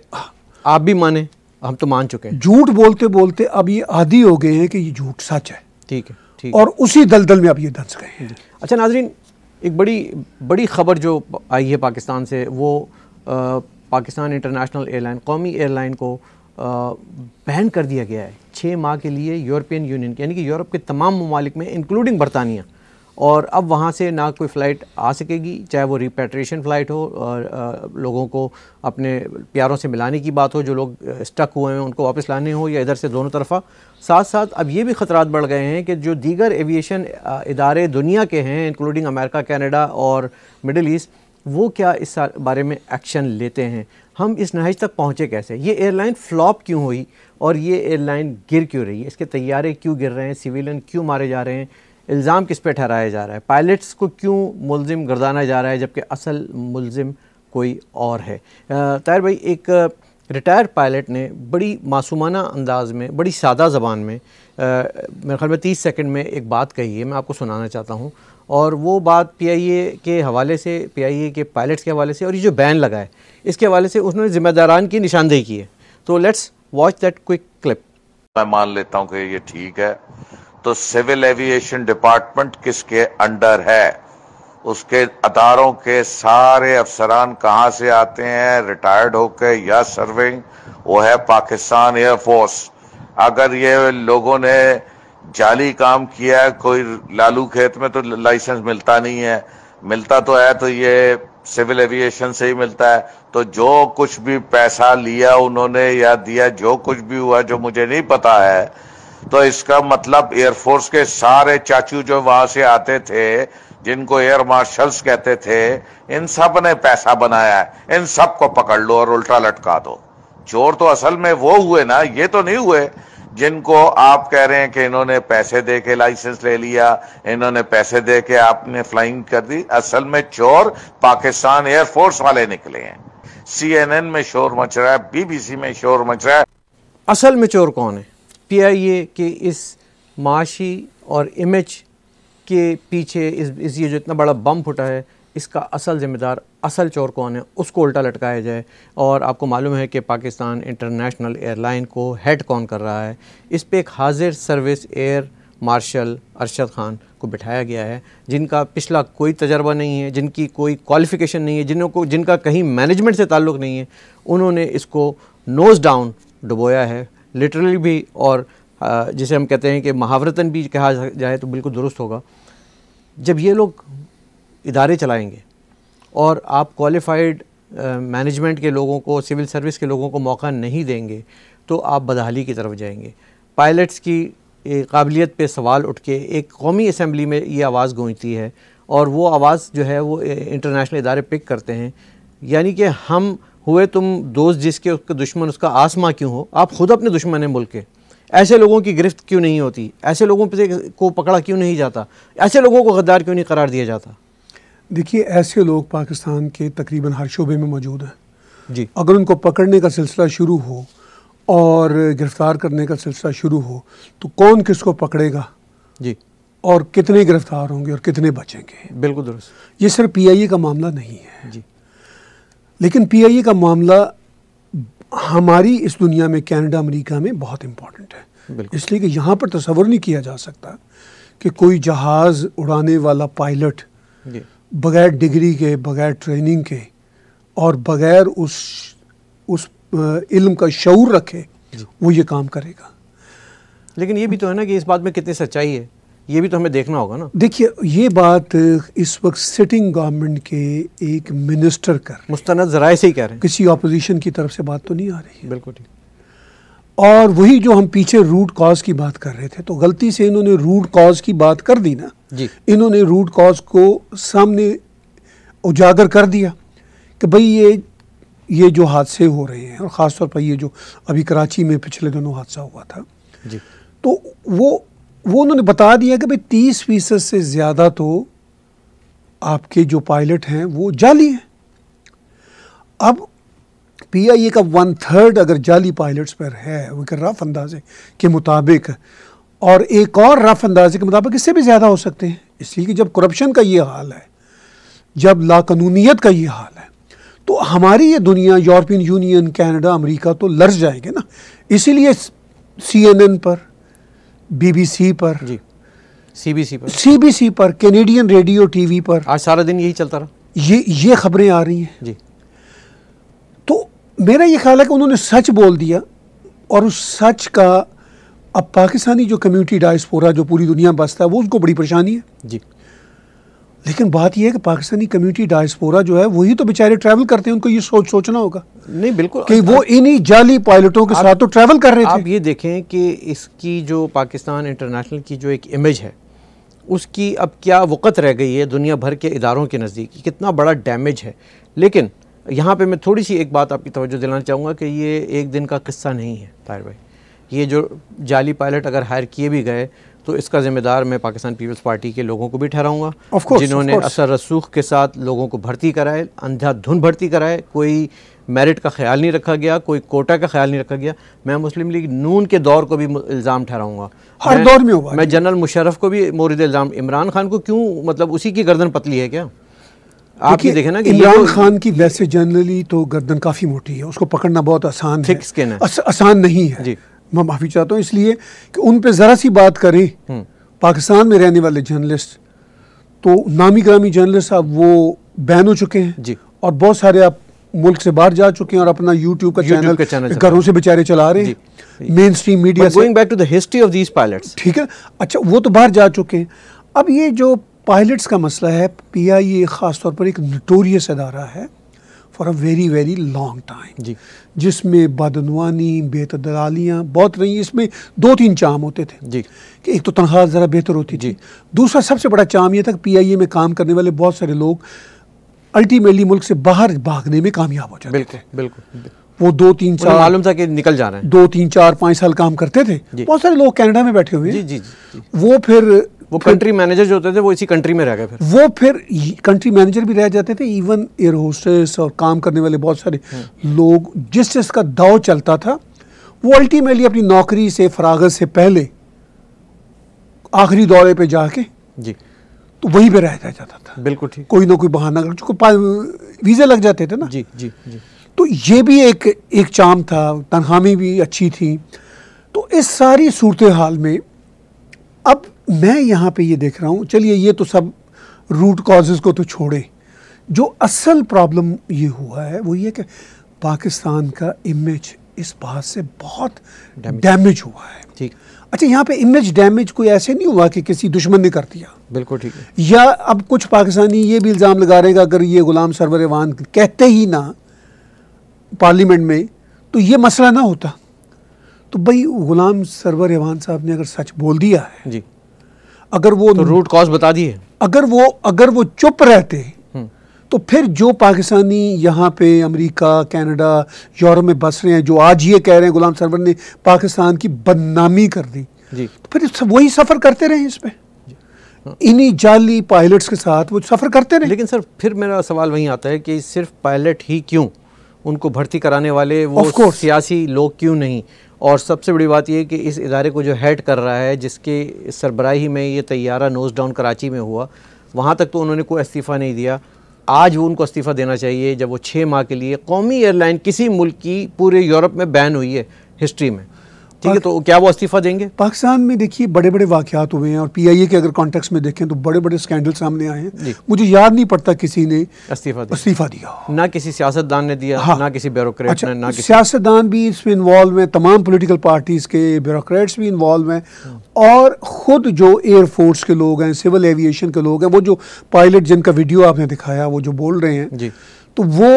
आप भी माने हम तो मान चुके हैं झूठ बोलते बोलते अब ये आदि हो गए हैं कि ये झूठ सच है ठीक है ठीक और उसी दलदल में अब ये धंस गए हैं अच्छा नाजरीन एक बड़ी बड़ी खबर जो आई है पाकिस्तान से वो आ, पाकिस्तान इंटरनेशनल एयरलाइन कौमी एयरलाइन को बैन कर दिया गया है छः माह के लिए यूरोपियन यूनियन यानी कि यूरोप के तमाम ममालिक में इंक्लूडिंग बरतानिया और अब वहाँ से ना कोई फ़्लाइट आ सकेगी चाहे वो रिपेट्रेशन फ़्लाइट हो और लोगों को अपने प्यारों से मिलाने की बात हो जो लोग स्टक हुए हैं उनको वापस लाने हो या इधर से दोनों तरफा साथ साथ अब ये भी खतरा बढ़ गए हैं कि जो दीगर एविएशन इदारे दुनिया के हैं इंक्लूडिंग अमेरिका कैनेडा और मिडल ईस्ट वो क्या इस बारे में एक्शन लेते हैं हम इस नहज तक पहुँचे कैसे ये एयरलाइन फ्लॉप क्यों हुई और ये एयरलाइन गिर क्यों रही है इसके तैयारे क्यों गिर रहे हैं सिविलियन क्यों मारे जा रहे हैं इल्ज़ाम किस पे ठहराया जा रहा है पायलट्स को क्यों मुलजिम गर्दाना जा रहा है जबकि असल मुलजिम कोई और है ताहिर भाई एक रिटायर्ड पायलट ने बड़ी मासूमाना अंदाज में बड़ी सादा ज़बान में मेरे ख्याल में तीस सेकेंड में एक बात कही है मैं आपको सुनाना चाहता हूँ और वो बात पीआईए के हवाले से पीआईए के पायलट्स के हवाले से और ये जो बैन लगा है इसके हवाले से उसने ज़िम्मेदारान की निशानदेही की है तो let's watch that quick clip मैं मान लेता हूँ कि ये ठीक है तो सिविल एविएशन डिपार्टमेंट किसके अंडर है उसके अदारों के सारे अफसरान कहाँ से आते हैं रिटायर्ड होके या सर्विंग वो है पाकिस्तान एयरफोर्स अगर ये लोगों ने जाली काम किया है कोई लालू खेत में तो लाइसेंस मिलता नहीं है मिलता तो है तो ये सिविल एविएशन से ही मिलता है तो जो कुछ भी पैसा लिया उन्होंने या दिया जो कुछ भी हुआ जो मुझे नहीं पता है तो इसका मतलब एयरफोर्स के सारे चाचू जो वहां से आते थे जिनको एयर मार्शल्स कहते थे इन सब ने पैसा बनाया है इन सब को पकड़ लो और उल्टा लटका दो चोर तो असल में वो हुए ना ये तो नहीं हुए जिनको आप कह रहे हैं कि इन्होंने पैसे दे के लाइसेंस ले लिया इन्होंने पैसे दे के आपने फ्लाइंग कर दी असल में चोर पाकिस्तान एयरफोर्स वाले निकले हैं सीएनएन में शोर मच रहा है बीबीसी में शोर मच रहा है असल में चोर कौन है पीआईए के इस माशी और इमेज के पीछे इस, इस ये जो इतना बड़ा बम फुटा है इसका असल ज़िम्मेदार असल चोर कौन है उसको उल्टा लटकाया जाए और आपको मालूम है कि पाकिस्तान इंटरनेशनल एयरलाइन को हेड कौन कर रहा है इस पर एक हाजिर service air marshal Arshad Khan को बिठाया गया है जिनका पिछला कोई तजर्बा नहीं है जिनकी कोई क्वालिफ़िकेशन नहीं है जिनको जिनका कहीं मैनेजमेंट से ताल्लुक़ नहीं है उन्होंने इसको नोज़ डाउन डुबोया है लिटरली भी और जिसे हम कहते हैं कि महावरतन भी कहा जाए तो बिल्कुल दुरुस्त होगा जब ये लोग इदारे चलाएंगे और आप क्वालिफाइड मैनेजमेंट के लोगों को सिविल सर्विस के लोगों को मौका नहीं देंगे तो आप बदहाली की तरफ जाएंगे पायलट्स की काबिलियत पे सवाल उठ के एक कौमी असम्बली में ये आवाज़ गूंजती है और वो आवाज़ जो है वो इंटरनेशनल इदारे पिक करते हैं यानी कि हम हुए तुम दोस्त जिसके उसके दुश्मन उसका आसमा क्यों हो आप खुद अपने दुश्मन हैं मुल्क के ऐसे लोगों की गिरफ्त क्यों नहीं होती ऐसे लोगों पर को पकड़ा क्यों नहीं जाता ऐसे लोगों को गद्दार क्यों नहीं करार दिया जाता देखिए ऐसे लोग पाकिस्तान के तकरीबन हर शोबे में मौजूद हैं जी अगर उनको पकड़ने का सिलसिला शुरू हो और गिरफ़्तार करने का सिलसिला शुरू हो तो कौन किसको पकड़ेगा जी और कितने गिरफ़्तार होंगे और कितने बचेंगे बिल्कुल दुरुस्त ये सिर्फ पी आई ए का मामला नहीं है जी लेकिन पीआईए का मामला हमारी इस दुनिया में कनाडा अमेरिका में बहुत इम्पॉर्टेंट है इसलिए कि यहाँ पर तस्वर नहीं किया जा सकता कि कोई जहाज़ उड़ाने वाला पायलट बगैर डिग्री के बगैर ट्रेनिंग के और बगैर उस उस इल्म का शौर रखे वो ये काम करेगा लेकिन ये भी तो है ना कि इस बात में कितनी सच्चाई है ये भी तो हमें देखना होगा ना देखिए ये बात इस वक्त सिटिंग गवर्नमेंट के एक मिनिस्टर कर मुस्तना जराए से ही कह रहे हैं किसी अपोजिशन की तरफ से बात तो नहीं आ रही है बिल्कुल ठीक और वही जो हम पीछे रूट कॉज की बात कर रहे थे तो गलती से इन्होंने रूट कॉज की बात कर दी ना जी इन्होंने रूट कॉज को सामने उजागर कर दिया कि भाई ये ये जो हादसे हो रहे हैं और ख़ासतौर पर ये जो अभी कराची में पिछले दिनों हादसा हुआ था जी तो वो वो उन्होंने बता दिया कि भाई तीस फीसद से ज़्यादा तो आपके जो पायलट हैं वो जाली हैं अब पी आई ए का वन थर्ड अगर जाली पायलट्स पर है वो एक रफ अंदाजे के मुताबिक और एक और रफ अंदाजे के मुताबिक इससे भी ज़्यादा हो सकते हैं इसलिए कि जब करप्शन का ये हाल है जब लाकानूनीत का ये हाल है तो हमारी ये दुनिया यूरोपियन यूनियन कनाडा अमेरिका तो लर्ज जाएंगे ना इसीलिए सी एन एन पर बीबीसी पर जी सीबीसी पर सीबीसी पर कैनेडियन रेडियो टीवी पर आज सारा दिन यही चलता रहा ये ये खबरें आ रही हैं जी तो मेरा ये ख्याल है कि उन्होंने सच बोल दिया और उस सच का अब पाकिस्तानी जो कम्युनिटी डाइसपोरा जो पूरी दुनिया में बसता है वो उसको बड़ी परेशानी है जी लेकिन बात यह है कि पाकिस्तानी कम्युनिटी डायस्पोरा जो है वही तो बेचारे ट्रैवल करते हैं उनको ये सोच सोचना होगा नहीं बिल्कुल कि वो इन्हीं जाली पायलटों के साथ तो ट्रैवल कर रहे थे आप ये देखें कि इसकी जो पाकिस्तान इंटरनेशनल की जो एक इमेज है उसकी अब क्या वक़्त रह गई है दुनिया भर के इदारों के नज़दीक कितना बड़ा डैमेज है लेकिन यहाँ पर मैं थोड़ी सी एक बात आपकी तवज्जो दिलाना चाहूँगा कि ये एक दिन का किस्सा नहीं है ताहिर भाई ये जो जाली पायलट अगर हायर किए भी गए तो इसका ज़िम्मेदार मैं पाकिस्तान पीपल्स पार्टी के लोगों को भी ठहराऊंगा जिन्होंने असर रसूख के साथ लोगों को भर्ती कराए अंधाधुन भर्ती कराए कोई मेरिट का ख्याल नहीं रखा गया कोई कोटा का ख्याल नहीं रखा गया मैं मुस्लिम लीग नून के दौर को भी इल्ज़ाम ठहराऊंगा हर दौर में होगा मैं जनरल मुशरफ को भी मोरद इल्ज़ाम इमरान खान को क्यों मतलब उसी की गर्दन पतली है क्या आप ये देखें ना कि इमरान खान की वैसे जनरली तो गर्दन काफ़ी मोटी है उसको पकड़ना बहुत आसान है आसान नहीं है जी मैं माफ़ी चाहता हूँ इसलिए कि उन पर ज़रा सी बात करें हम्म। पाकिस्तान में रहने वाले जर्नलिस्ट तो नामी ग्रामी जर्नलिस्ट अब वो बैन हो चुके हैं जी और बहुत सारे आप मुल्क से बाहर जा चुके हैं और अपना यूट्यूब का चैनल घरों से बेचारे चला रहे हैं mainstream media going back to the history of these pilots ठीक है अच्छा वो तो बाहर जा चुके हैं अब ये जो पायलट्स का मसला है पी आई ए ख़ासतौर पर एक नटोरियस अदारा है for a very very long time जिसमें बदनवानी बेतदलालियाँ बहुत रही इसमें दो तीन चाम होते थे जी कि एक तो तनख्वाह ज़रा बेहतर होती जी दूसरा सबसे बड़ा चाम यह था कि पी में काम करने वाले बहुत सारे लोग अल्टीमेटली मुल्क से बाहर भागने में कामयाब हो जाते बिल्कुल बिल्कुल वो दो तीन चार मालूम था कि निकल रहे हैं दो तीन चार पाँच साल काम करते थे बहुत सारे लोग कनाडा में बैठे हुए हैं वो फिर वो कंट्री मैनेजर जो होते थे वो इसी कंट्री में रह गए फिर वो फिर कंट्री मैनेजर भी रह जाते थे इवन एयर होस्टेस और काम करने वाले बहुत सारे लोग जिस जिस का दाव चलता था वो अल्टीमेटली अपनी नौकरी से फरागत से पहले आखिरी दौरे पे जाके जी तो वहीं पे रह जाता था बिल्कुल ठीक कोई ना कोई बहाना कर चुके वीज़े लग जाते थे ना जी जी जी तो ये भी एक एक चाम था तनखामी भी अच्छी थी तो इस सारी सूरत हाल में अब मैं यहाँ पे ये देख रहा हूँ चलिए ये तो सब रूट कॉजेज़ को तो छोड़े जो असल प्रॉब्लम ये हुआ है वो ये कि पाकिस्तान का इमेज इस बात से बहुत डैमेज हुआ है ठीक अच्छा यहाँ पे इमेज डैमेज कोई ऐसे नहीं हुआ कि किसी दुश्मन ने कर दिया बिल्कुल ठीक या अब कुछ पाकिस्तानी ये भी इल्ज़ाम लगा रहे अगर ये गुलाम सरवर वान कहते ही ना पार्लियामेंट में तो ये मसला ना होता तो भाई गुलाम सरवर एवान साहब ने अगर सच बोल दिया है जी अगर वो तो रूट कॉज बता दिए अगर वो अगर वो चुप रहते हम्म। तो फिर जो पाकिस्तानी यहाँ पे अमेरिका कनाडा यूरोप में बस रहे हैं जो आज ये कह रहे हैं गुलाम सरवर ने पाकिस्तान की बदनामी कर दी जी तो फिर वही सफ़र करते रहे इस पर इन्हीं जाली पायलट्स के साथ वो सफ़र करते रहे लेकिन सर फिर मेरा सवाल वही आता है कि सिर्फ पायलट ही क्यों उनको भर्ती कराने वाले वो सियासी लोग क्यों नहीं और सबसे बड़ी बात यह कि इस इदारे को जो हेड कर रहा है जिसके सरबराही में ये तैयारा नोज डाउन कराची में हुआ वहाँ तक तो उन्होंने कोई इस्तीफ़ा नहीं दिया आज वो उनको इस्तीफ़ा देना चाहिए जब वो छः माह के लिए कौमी एयरलाइन किसी मुल्क की पूरे यूरोप में बैन हुई है हिस्ट्री में ठीक है तो क्या वो इस्तीफ़ा देंगे पाकिस्तान में देखिए बड़े बड़े वाकत हुए हैं और पी आई ए के अगर कॉन्टेक्स में देखें तो बड़े बड़े स्कैंडल सामने आए हैं मुझे याद नहीं पड़ता किसी ने इस्तीफ़ा दिया ना किसी सियासतदान ने दिया हाँ। ना किसी ब्यूरोक्रेट अच्छा, ने ना सियासतदान भी इसमें इन्वॉल्व हैं तमाम पोलिटिकल पार्टीज़ के ब्यूरोक्रेट्स भी इन्वॉल्व हैं और ख़ुद जो एयरफोर्स के लोग हैं सिविल एविएशन के लोग हैं वो जो पायलट जिनका वीडियो आपने दिखाया वो जो बोल रहे हैं जी तो वो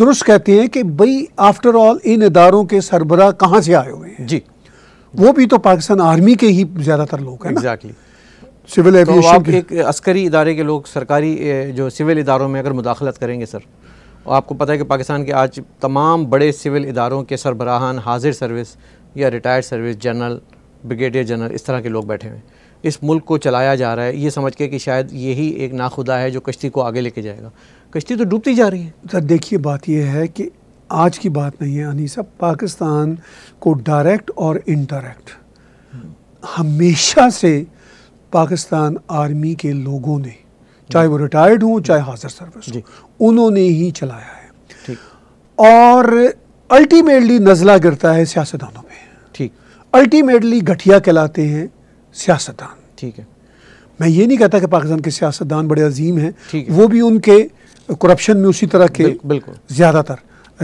दुरुस्त कहते हैं कि भाई आफ्टर ऑल इन इदारों के सरबरा कहाँ से आए हुए हैं जी वो भी तो पाकिस्तान आर्मी के ही ज़्यादातर लोग हैं एग्जैक्टली सिविल एविएशन के एक अस्करी इदारे के लोग सरकारी जो सिविल इदारों में अगर मुदाखलत करेंगे सर और आपको पता है कि पाकिस्तान के आज तमाम बड़े सिविल इदारों के सरबराहान हाजिर सर्विस या retired service general brigadier general इस तरह के लोग बैठे हुए हैं इस मुल्क को चलाया जा रहा है ये समझ के कि शायद यही एक नाखुदा है जो कश्ती को आगे लेके जाएगा कश्ती तो डूबती जा रही है सर देखिए बात यह है कि आज की बात नहीं है अनीसा पाकिस्तान को डायरेक्ट और इनडायरेक्ट हमेशा से पाकिस्तान आर्मी के लोगों ने चाहे वो रिटायर्ड हों चाहे हाजिर सर्विस हो उन्होंने ही चलाया है और अल्टीमेटली नज़ला गिरता है सियासतदानों में ठीक अल्टीमेटली घटिया कहलाते हैं सियासतदान ठीक है मैं ये नहीं कहता कि पाकिस्तान के सियासतदान बड़े अजीम हैं वो भी उनके करप्शन में उसी तरह के बिल्कुल ज़्यादातर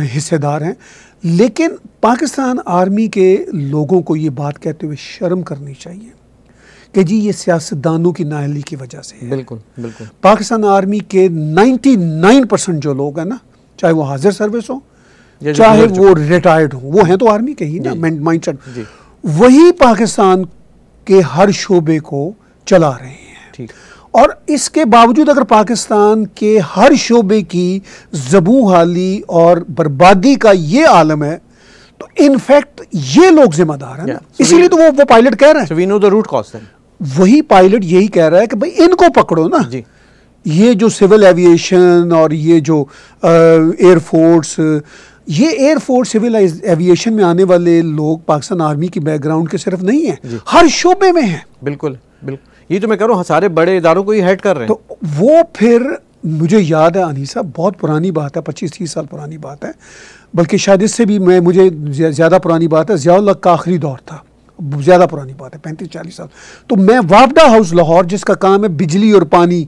हिस्सेदार हैं लेकिन पाकिस्तान आर्मी के लोगों को ये बात कहते हुए शर्म करनी चाहिए कि जी ये सियासतदानों की नाहली की वजह से है बिल्कुल बिल्कुल पाकिस्तान आर्मी के 99 परसेंट जो लोग हैं ना चाहे वो हाजिर सर्विस हो चाहे वो रिटायर्ड हो वो हैं तो आर्मी के ही ना माइंड सेट वही पाकिस्तान के हर शोबे को चला रहे हैं ठीक और इसके बावजूद अगर पाकिस्तान के हर शोबे की जबू हाली और बर्बादी का ये आलम है तो इनफैक्ट ये लोग जिम्मेदार हैं yeah. इसीलिए तो वो वो पायलट कह रहे हैं रूट कॉज वही पायलट यही कह रहा है कि भाई इनको पकड़ो ना जी ये जो सिविल एविएशन और ये जो एयरफोर्स ये एयरफोर्स सिविल एविएशन में आने वाले लोग पाकिस्तान आर्मी की बैकग्राउंड के सिर्फ नहीं है हर शोबे में है बिल्कुल बिल्कुल ये तो मैं कह रहा हूँ सारे बड़े इदारों को ही हेड कर रहे हैं तो वो फिर मुझे याद है अनिस बहुत पुरानी बात है पच्चीस तीस साल पुरानी बात है बल्कि शायद इससे भी मैं मुझे ज़्यादा पुरानी बात है जिया का आखिरी दौर था ज़्यादा पुरानी बात है पैंतीस चालीस साल तो मैं वापडा हाउस लाहौर जिसका काम है बिजली और पानी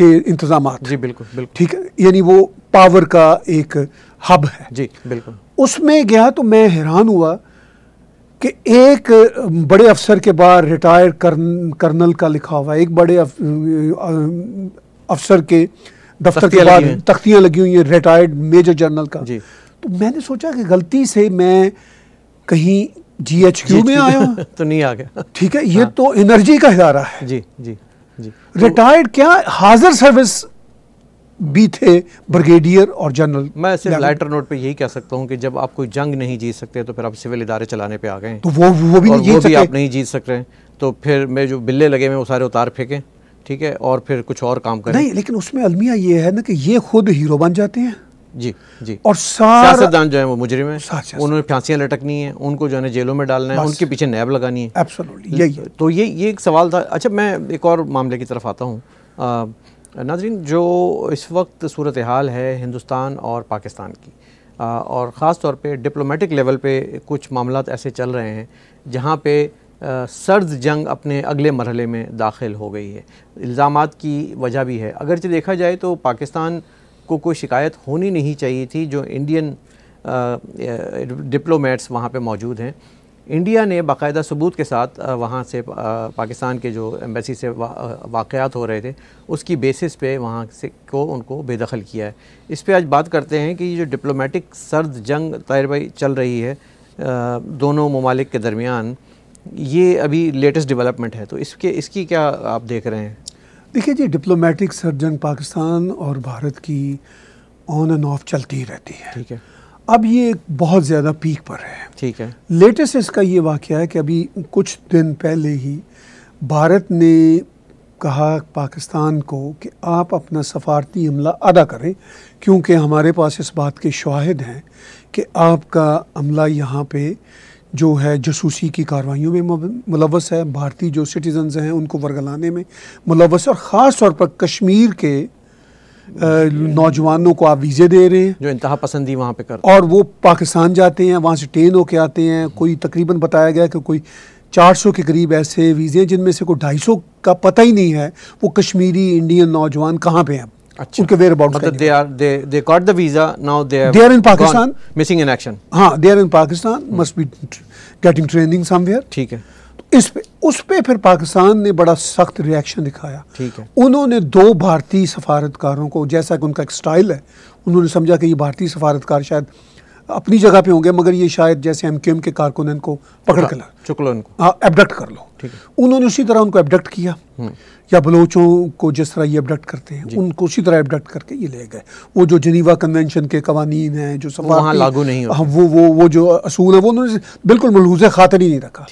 के इंतजाम जी बिल्कुल बिल्कुल ठीक है यानी वो पावर का एक हब है जी बिल्कुल उसमें गया तो मैं हैरान हुआ कि एक बड़े अफसर के बाद रिटायर कर्नल का लिखा हुआ है एक बड़े अफसर के दफ्तर के बाद तख्तियां लगी हुई हैं रिटायर्ड मेजर जनरल का तो मैंने सोचा कि गलती से मैं कहीं जी एच क्यू में आया *laughs* तो नहीं आ गया ठीक है ये हाँ। तो एनर्जी का इदारा है जी जी जी रिटायर्ड क्या हाजिर सर्विस भी थे ब्रिगेडियर और जनरल मैं सिर्फ लाइटर नोट पे यही कह सकता हूँ कि जब आप कोई जंग नहीं जीत सकते तो फिर आप सिविल इदारे चलाने पे आ गए तो वो वो भी नहीं जीत सकते आप नहीं जीत सकते तो फिर मैं जो बिल्ले लगे हुए वो सारे उतार फेंकें ठीक है और फिर कुछ और काम करें नहीं लेकिन उसमें अलमिया ये है ना कि ये खुद हीरो बन जाते हैं जी जी और सियासतदान जो है वो मुजरिम है उन्होंने फांसियाँ लटकनी है उनको जो है जेलों में डालना है उनके पीछे नैब लगानी है एब्सोल्युटली यही तो ये ये एक सवाल था अच्छा मैं एक और मामले की तरफ आता हूँ नाजरीन जो इस वक्त सूरत हाल है हिंदुस्तान और पाकिस्तान की और ख़ास तौर पे डिप्लोमेटिक लेवल पे कुछ मामला ऐसे चल रहे हैं जहाँ पे सर्द जंग अपने अगले मरहले में दाखिल हो गई है इल्ज़ाम की वजह भी है अगरचे देखा जाए तो पाकिस्तान को कोई शिकायत होनी नहीं चाहिए थी जो इंडियन डिप्लोमेट्स वहाँ पे मौजूद हैं इंडिया ने बाकायदा सबूत के साथ वहाँ से पाकिस्तान के जो एम्बेसी से वाकयात हो रहे थे उसकी बेसिस पे वहाँ से को उनको बेदखल किया है इस पर आज बात करते हैं कि ये जो डिप्लोमेटिक सर्द जंग तैर भाई चल रही है दोनों ममालिक के दरमियान ये अभी लेटेस्ट डेवलपमेंट है तो इसके इसकी क्या आप देख रहे हैं देखिए जी डिप्लोमेटिक जंग पाकिस्तान और भारत की ऑन एंड ऑफ चलती रहती है ठीक है अब ये बहुत ज़्यादा पीक पर है ठीक है लेटेस्ट इसका ये वाक्य है कि अभी कुछ दिन पहले ही भारत ने कहा पाकिस्तान को कि आप अपना सफारती हमला अदा करें क्योंकि हमारे पास इस बात के शाहिद हैं कि आपका हमला यहाँ पे जो है जसूसी की कार्रवाइयों में मुलवस है भारतीय जो सिटीजन्स हैं उनको वर्गलाने में मुलवस और ख़ास तौर पर कश्मीर के नौजवानों को आप वीज़े दे रहे हैं जो इंतहा पसंदी वहाँ पे कर और वो पाकिस्तान जाते हैं वहाँ से ट्रेन होके आते हैं कोई तकरीबन बताया गया कि कोई 400 के करीब ऐसे वीज़े हैं जिनमें से कोई सौ का पता ही नहीं है वो कश्मीरी इंडियन नौजवान कहाँ पे हैं अच्छा उनके वेयर अबाउट मतलब they are they they the visa now they are they are in Pakistan missing in action हाँ they are in Pakistan must be getting training somewhere ठीक है इस पे उस पे फिर पाकिस्तान ने बड़ा सख्त रिएक्शन दिखाया ठीक है उन्होंने दो भारतीय सफारतकारों को जैसा कि उनका एक स्टाइल है उन्होंने समझा कि ये भारतीय सफारतकार शायद अपनी जगह पे होंगे मगर ये शायद जैसे एम के कारकुन को पकड़ हाँ, कर चुकलो इनको एबडक्ट हाँ, कर लो उन्होंने उसी तरह उनको एबडक्ट किया हम्म। या बलोचों को जिस तरह ये एबडक्ट करते हैं उनको उसी तरह एबडक्ट करके ये ले गए वो जो जनीवा कन्वेंशन के कवानीन हैं जो सफा लागू नहीं हाँ वो वो वो जो असूल है वो उन्होंने बिल्कुल मलहूज खातर ही नहीं रखा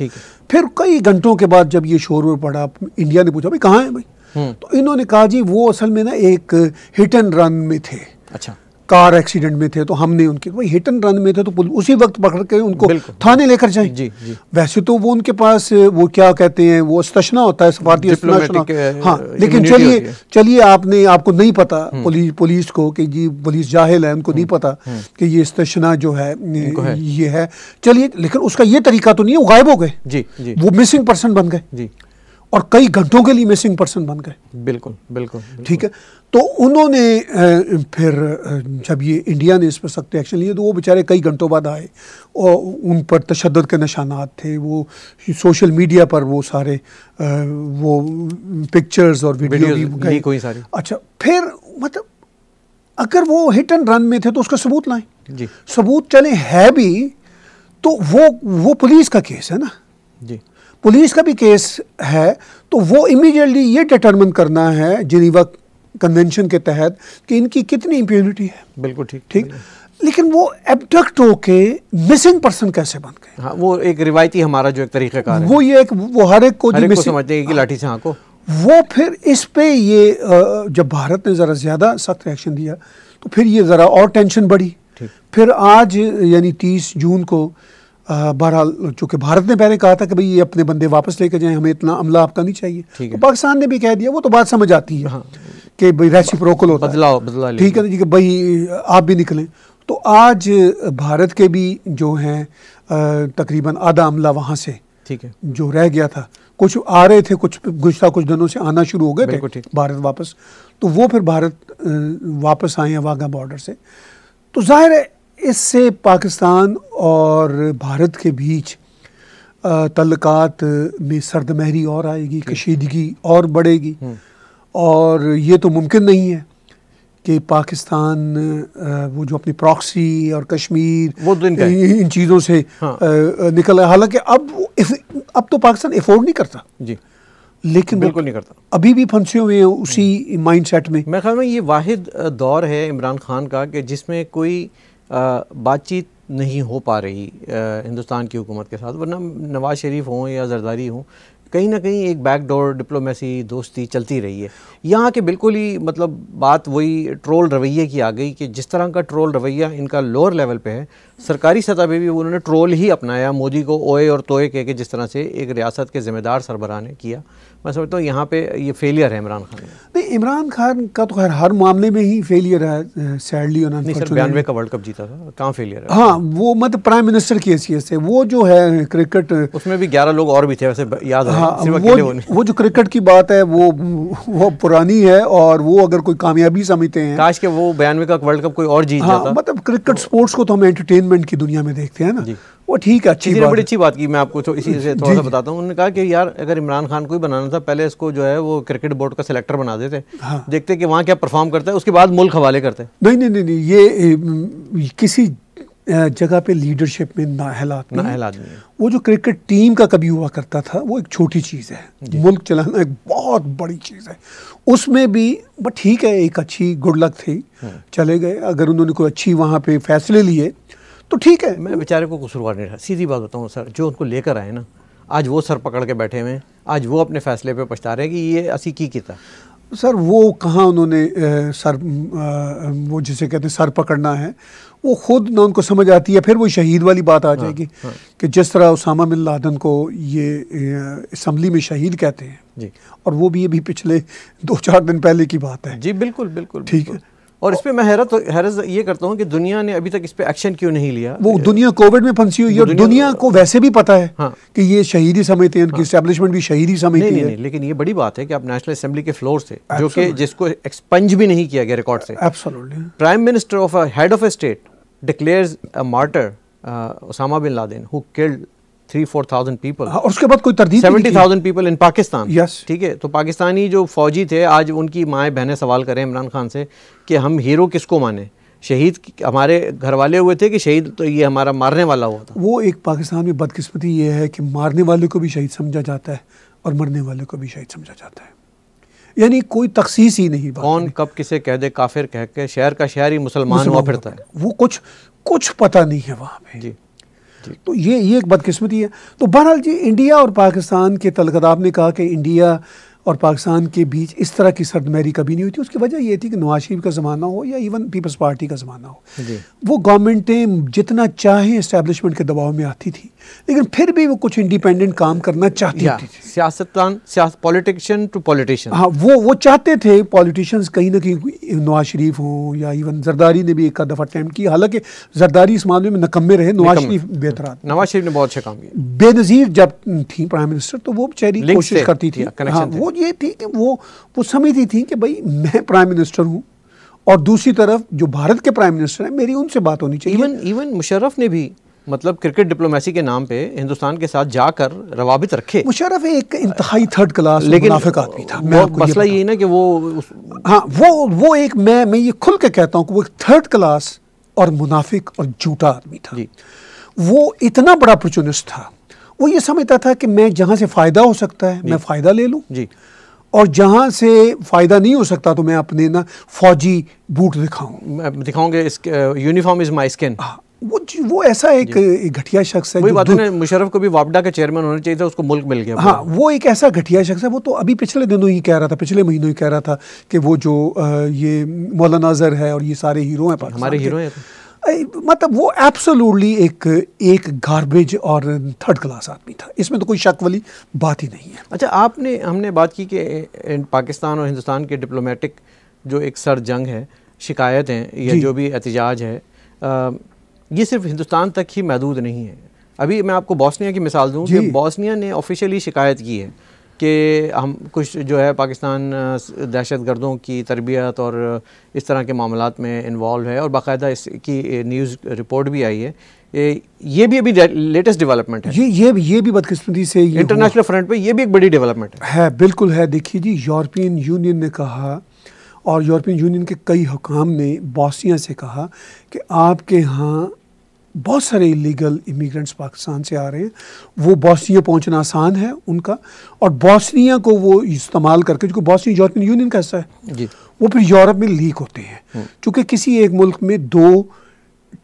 फिर कई घंटों के बाद जब ये शोर पड़ा इंडिया ने पूछा भाई कहाँ है भाई हम्म। तो इन्होंने कहा जी वो असल में ना एक हिट एंड रन में थे अच्छा कार एक्सीडेंट में थे तो हमने उनके वही हिट एंड रन में थे तो उसी वक्त पकड़ के उनको थाने लेकर जाए जी, जी वैसे तो वो उनके पास वो क्या कहते हैं वो स्तना होता है सफारती uh, हाँ लेकिन चलिए चलिए आपने आपको नहीं पता हम्म। पुलिस पुलिस को कि जी पुलिस जाहिल है उनको नहीं हम्म, पता हम्म। कि ये स्तना जो है ये है चलिए लेकिन उसका ये तरीका तो नहीं है वो गायब हो गए जी वो मिसिंग पर्सन बन गए जी और कई घंटों के लिए मिसिंग पर्सन बन गए बिल्कुल बिल्कुल ठीक है तो उन्होंने फिर जब ये इंडिया ने इस पर सख्त एक्शन लिए तो वो बेचारे कई घंटों बाद आए और उन पर तशद के निशानात थे वो सोशल मीडिया पर वो सारे वो पिक्चर्स और वीडियो गए अच्छा फिर मतलब अगर वो हिट एंड रन में थे तो उसका सबूत लाएं जी सबूत चले है भी तो वो वो पुलिस का केस है ना जी पुलिस का भी केस है तो वो इमीडिएटली ये डिटर्मिन करना है जिनीवा कन्वेंशन के तहत कि इनकी कितनी इम्प्यूनिटी है बिल्कुल ठीक ठीक लेकिन वो एबडक्ट होके मिसिंग पर्सन कैसे बन गए हाँ, वो एक रिवायती हमारा जो एक तरीके का वो ये एक वो हर एक को हर एक को समझते हैं कि लाठी से हाँको वो फिर इस पे ये जब भारत ने ज़रा ज़्यादा सख्त एक्शन दिया तो फिर ये ज़रा और टेंशन बढ़ी फिर आज यानी तीस जून को बहरहाल चूंकि भारत ने पहले कहा था कि भाई ये अपने बंदे वापस लेके जाएं हमें इतना अमला आपका नहीं चाहिए तो पाकिस्तान ने भी कह दिया वो तो बात समझ आती है हाँ। कि भाई रैसी प्रोकल होता बदलाव बदलाव ठीक है जी कि भाई आप भी निकलें तो आज भारत के भी जो हैं तकरीबन आधा अमला वहाँ से ठीक है जो रह गया था कुछ आ रहे थे कुछ गुजरा कुछ दिनों से आना शुरू हो गए थे भारत वापस तो वो फिर भारत वापस आए हैं वाघा बॉर्डर से तो जाहिर है इससे पाकिस्तान और भारत के बीच तल्लकात में सर्द महरी और आएगी कशीदगी और बढ़ेगी हम्म। और ये तो मुमकिन नहीं है कि पाकिस्तान वो जो अपनी प्रॉक्सी और कश्मीर वो तो इन चीज़ों से हाँ। निकल है हालांकि अब अब तो पाकिस्तान एफोर्ड नहीं करता जी लेकिन बिल्कुल नहीं करता अभी भी फंसे हुए हैं उसी माइंड हम्म। सेट में मैं ख्याल में ये वाद दौर है इमरान खान का कि जिसमें कोई बातचीत नहीं हो पा रही हिंदुस्तान की हुकूमत के साथ वरना नवाज़ शरीफ हों या जरदारी हों कहीं ना कहीं एक बैकडोर डिप्लोमेसी दोस्ती चलती रही है यहाँ के बिल्कुल ही मतलब बात वही ट्रोल रवैये की आ गई कि जिस तरह का ट्रोल रवैया इनका लोअर लेवल पे है सरकारी सतह पे भी उन्होंने ट्रोल ही अपनाया मोदी को ओए और तोए कह के जिस तरह से एक रियासत के ज़िम्मेदार सरबराह ने किया मैं समझता हूँ यहाँ पे ये फेलियर है इमरान खान नहीं इमरान खान का तो खैर हर मामले में ही फेलियर है सैडली बयानवे का वर्ल्ड कप जीता था कहाँ फेलियर है हाँ वो मतलब प्राइम मिनिस्टर की हैसियत से वो जो है क्रिकेट उसमें भी ग्यारह लोग और भी थे वैसे याद हाँ वो, वो जो क्रिकेट की बात है वो वो पुरानी है और वो अगर कोई कामयाबी समझते हैं काश के वो बयानवे का वर्ल्ड कप कोई और जीत हाँ, मतलब क्रिकेट स्पोर्ट्स तो को तो हम एंटरटेनमेंट की दुनिया में देखते हैं ना वो ठीक है अच्छी बात बड़ी अच्छी बात की मैं आपको तो इसी से थोड़ा सा बताता हूँ उन्होंने कहा कि यार अगर इमरान खान को ही बनाना था पहले इसको जो है वो क्रिकेट बोर्ड का सिलेक्टर बना देते हाँ। देखते कि वहाँ क्या परफॉर्म करता है उसके बाद मुल्क हवाले करते हैं नहीं नहीं नहीं ये किसी जगह पे लीडरशिप में नाहलात नाहलात वो जो क्रिकेट टीम का कभी हुआ करता था वो एक छोटी चीज़ है मुल्क चलाना एक बहुत बड़ी चीज़ है उसमें भी बट ठीक है एक अच्छी गुड लक थी हाँ। चले गए अगर उन्होंने कोई अच्छी वहाँ पे फैसले लिए तो ठीक है मैं बेचारे को कसूरवार नहीं रहा सीधी बात बताऊँ सर जो उनको लेकर आए ना आज वो सर पकड़ के बैठे हुए हैं आज वो अपने फैसले पर पछता रहे हैं कि ये असी की किता सर वो कहाँ उन्होंने सर वो जिसे कहते हैं सर पकड़ना है वो खुद ना उनको समझ आती है फिर वो शहीद वाली बात आ हाँ, जाएगी हाँ, हाँ। कि जिस तरह उसामा बिन लादन को ये इसम्बली में शहीद कहते हैं जी और वो भी ये भी पिछले दो चार दिन पहले की बात है जी बिल्कुल बिल्कुल ठीक है और इस पर मैं हैरत हैरत ये करता हूँ कि दुनिया ने अभी तक इस पर एक्शन क्यों नहीं लिया वो दुनिया कोविड में फंसी हुई है दुनिया, दुनिया को वैसे भी पता है हाँ, कि ये शहीदी समझते हैं उनकी स्टैब्लिशमेंट हाँ। भी शहीदी समझती है लेकिन ये बड़ी बात है कि आप नेशनल असेंबली के फ्लोर से जो कि जिसको एक्सपंज भी नहीं किया गया रिकॉर्ड से prime minister of head of a state declares a martyr Osama bin Laden who killed three four thousand people और उसके बाद कोई तरदी seventy thousand people in Pakistan yes ठीक है तो पाकिस्तानी जो फौजी थे आज उनकी माएँ बहनें सवाल करें इमरान खान से कि हम हीरो किसको माने शहीद हमारे घर वाले हुए थे कि शहीद तो ये हमारा मारने वाला हुआ था वो एक पाकिस्तान में बदकिस्मती ये है कि मारने वाले को भी शहीद समझा जाता है और मरने वाले को भी शहीद समझा जाता है यानी कोई तखसीस ही नहीं कौन नहीं। कब किसे कह दे काफिर कह के शहर का शहर ही मुसलमान हुआ फिरता है वो कुछ कुछ पता नहीं है वहाँ पे जी तो ये ये एक बदकिस्मती है तो बहरहाल जी इंडिया और पाकिस्तान के तलकदाब ने कहा कि इंडिया और पाकिस्तान के बीच इस तरह की सरदमहरी कभी नहीं हुई थी उसकी वजह यह थी कि नवाज शरीफ का ज़माना हो या इवन पीपल्स पार्टी का ज़माना हो वो गवर्नमेंटें जितना चाहें इस्टेबलिशमेंट के दबाव में आती थी लेकिन फिर भी वो कुछ इंडिपेंडेंट काम करना चाहती थी सियासतदान पॉलिटिशियन टू पॉलिटिशियन हाँ वो वो चाहते थे पॉलिटिशियंस कहीं ना कहीं नवाज शरीफ हों या इवन जरदारी ने भी एक दफ़ा अटैम्प्ट किया हालांकि जरदारी इस मामले में नकम्मे रहे नवाज शरीफ बेहतर नवाज शरीफ ने बहुत अच्छा काम किया बेनज़ीर जब थी प्राइम मिनिस्टर तो वो बेचारी कोशिश करती थी हाँ, वो और ये थी कि वो वो समिति थी कि भाई मैं प्राइम मिनिस्टर हूँ और दूसरी तरफ जो भारत के प्राइम मिनिस्टर हैं मेरी उनसे बात होनी चाहिए इवन इवन मुशर्रफ ने भी मतलब क्रिकेट डिप्लोमेसी के नाम पे हिंदुस्तान के साथ जाकर रवाबित रखे मुशरफ एक इंतहाई थर्ड क्लास लेकिन मुनाफिक आदमी था मैं आपको मसला ये, ये ना कि वो उस... हाँ वो वो एक मैं मैं ये खुल के कहता हूँ कि वो एक थर्ड क्लास और मुनाफिक और झूठा आदमी था वो इतना बड़ा अपॉर्चुनिस्ट था वो ये समझता था कि मैं जहाँ से फ़ायदा हो सकता है मैं फ़ायदा ले लूँ जी और जहाँ से फ़ायदा नहीं हो सकता तो मैं अपने ना फौजी बूट दिखाऊँ दिखाऊंगे यूनिफॉर्म इज़ माई स्किन वो वो ऐसा एक घटिया शख्स है वही बात है मुशरफ को भी वापडा का चेयरमैन होना चाहिए था उसको मुल्क मिल गया हाँ वो एक ऐसा घटिया शख्स है वो तो अभी पिछले दिनों ही कह रहा था पिछले महीनों ही कह रहा था कि वो जो आ, ये मौलाना अजहर है और ये सारे हीरो हैं हमारे हीरो हैं मतलब वो एब्सोल्युटली एक एक गार्बेज और थर्ड क्लास आदमी था इसमें तो कोई शक वाली बात ही नहीं है अच्छा आपने हमने बात की कि पाकिस्तान और हिंदुस्तान के डिप्लोमेटिक जो एक सर जंग है शिकायत हैं या जो भी एहतजाज है आ, ये सिर्फ हिंदुस्तान तक ही महदूद नहीं है अभी मैं आपको बॉस्निया की मिसाल दूँ कि बॉस्निया ने ऑफिशियली शिकायत की है कि हम कुछ जो है पाकिस्तान दहशत गर्दों की तरबियत और इस तरह के मामला में इन्वॉल्व है और बाकायदा इसकी न्यूज़ रिपोर्ट भी आई है ये भी अभी लेटेस्ट डेवलपमेंट है ये ये भी ये भी बदकिस्मती से इंटरनेशनल फ्रंट पे ये भी एक बड़ी डेवलपमेंट है है बिल्कुल है देखिए जी यूरोपियन यूनियन ने कहा और यूरोपियन यूनियन के कई हुकाम ने बॉसिया से कहा कि आपके यहाँ बहुत सारे इलीगल इमिग्रेंट्स पाकिस्तान से आ रहे हैं वो बॉस्निया पहुंचना आसान है उनका और बॉस्निया को वो इस्तेमाल करके जो बॉस्निया यूरोपियन यूनियन का हिस्सा है जी। वो फिर यूरोप में लीक होते हैं चूंकि हम्म। किसी एक मुल्क में दो